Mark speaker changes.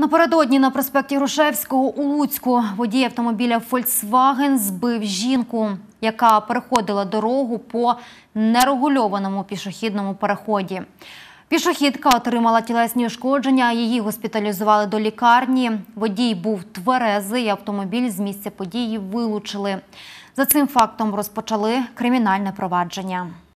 Speaker 1: Напередодні на проспекті Грушевського у Луцьку водій автомобіля Фольксваген збив жінку, яка переходила дорогу по нерегульованому пішохідному переході. Пішохідка отримала тілесні ушкодження. Її госпіталізували до лікарні. Водій був тверезий. Автомобіль з місця події вилучили. За цим фактом розпочали кримінальне провадження.